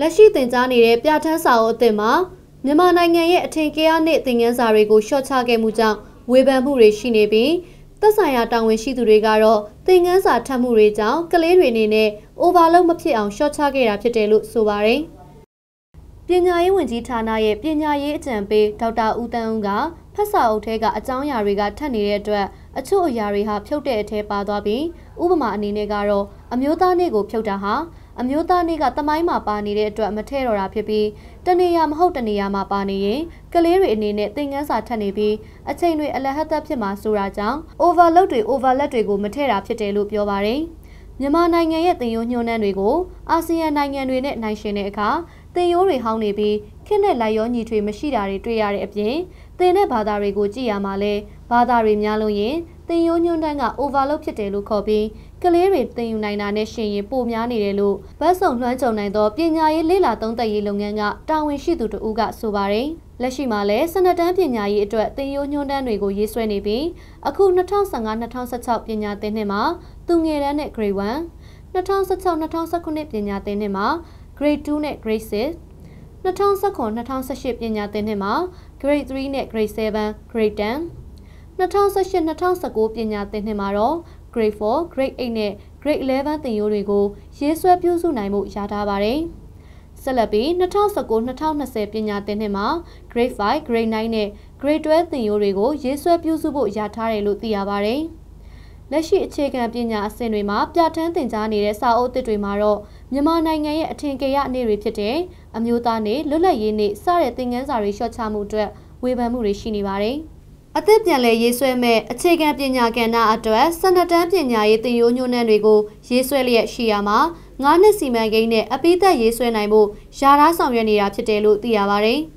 လက်ရှိတင်ကြားနေတဲ့ပြဋ္ဌာန်းစာအုပ်အသစ်မှာမြန်မာနိုင်ငံရဲ့အထင်ကရနှင့်သင်ခန်းစာတွေကိုရှော့ချခဲ့မှုကြောင့်ဝေဖန်မှုတွေရှိနေပြီးသက်ဆိုင်ရာတာဝန်ရှိသူတွေကတော့သင်ခန်းစာထပ်မှုတွေကြောင့်ကလေးတွေအနေနဲ့ overload မဖြစ်အောင်ရှော့ချခဲ့တာဖြစ်တယ်လို့ဆိုပါတယ်။ပညာရေးဝန်ကြီးဌာနရဲ့ပညာရေးအကြံပေးဒေါက်တာဦးတန်းဦးကဖက်စာအုပ်ထဲကအကြောင်းအရာတွေကထပ်နေတဲ့အတွက်အချို့အရာတွေဟာဖြုတ်တဲ့အထဲပါသွားပြီးဥပမာအနေနဲ့ကတော့အမျိုးသားနေ့ကိုဖြုတ်တာဟာအမျိုးသားနေ့ကတမိုင်းမှာပါနေတဲ့အတွက်မထဲ့တော့တာဖြစ်ပြီးတနေရာမဟုတ်တနေရာမှာပါနေရင်ကလေးတွေအနေနဲ့သင်ခန်းစာထပ်နေပြီးအချိန်တွေအလဟတ်သက်ဖြစ်မှာဆိုတာကြောင့် overload တွေ overlap တွေကို မထဲ့တာဖြစ်တယ်လို့ပြောပါတယ်မြန်မာနိုင်ငံရဲ့တင်ယိုးညှိုးနှံတွေကိုအာဆီယံနိုင်ငံတွေနဲ့နိုင်ရှင်တဲ့အခါတင်ယိုးတွေဟောင်းနေပြီးခင်းတဲ့လိုက်ရောညီထွေမရှိတာတွေတွေ့ရတဲ့အပြင်တင်တဲ့ဘာသာတွေကိုကြည့်ရမှာလဲဘာသာတွေများလို့ရင်တင်ယိုးညွန်းတန်းက overload ဖြစ်တယ်လို့ခေါ်ပြီးကလေးတွေတင်ယူနိုင်တာနဲ့ရှင်ရင်ပိုများနေတယ်လို့ဗတ်စုံလွှမ်းခြုံနိုင်သောပညာရေးလေ့လာသုံးသပ်ရေးလုပ်ငန်းကတာဝန်ရှိသူတဦးကဆိုပါတယ်။လက်ရှိမှာလည်းစနတန်းပညာရေးအတွက်တင်ယိုးညွန်းတန်းတွေကိုရေးဆွဲနေပြီးအခု2015-2016ပညာသင်နှစ်မှာသူငယ်တန်းနဲ့ grade 1 2016-2019ပညာသင်နှစ်မှာ grade 2နဲ့ grade 6 2019-2018ပညာသင်နှစ်မှာ grade 3နဲ့ grade 7 grade 10 2018-2019ပညာသင်နှစ်မှာတော့ Grade 4, Grade 8နဲ့ Grade 11သင်ရိုးတွေကိုရေးဆွဲပြုစုနိုင်မှုရထားပါတယ်။ဆက်လက်ပြီး2019-2020ပညာသင်နှစ်မှာ Grade 5, Grade 9နဲ့ Grade 12သင်ရိုးတွေကို ရေးဆွဲပြုစုဖို့ရထားတယ်လို့သိရပါတယ်။လက်ရှိအခြေခံပညာအဆင့်တွေမှာပြဋ္ဌာန်းသင်ကြားနေတဲ့စာအုပ်အသစ်တွေမှာတော့မြန်မာနိုင်ငံရဲ့အထင်ကရအနေတွေဖြစ်တဲ့အမျိုးသားနေလွတ်လပ်ရေးနေစတဲ့သင်ခန်းစာတွေလျှော့ချမှုအတွက်ဝေဖန်မှုတွေရှိနေပါတယ်။အသစ်ပြန်လည်ရေးဆွဲမဲ့အခြေခံပညာကဏ္ဍအတွက်12တန်းပညာရေးသင်ရိုးညွှန်းနှံတွေကိုရေးဆွဲလျက်ရှိရမှာ9နှစ်စီမံကိန်းနဲ့အပိသက်ရေးဆွဲနိုင်ဖို့ယာရားဆောင်ရွက်နေတာဖြစ်တယ်လို့သိရပါတယ်။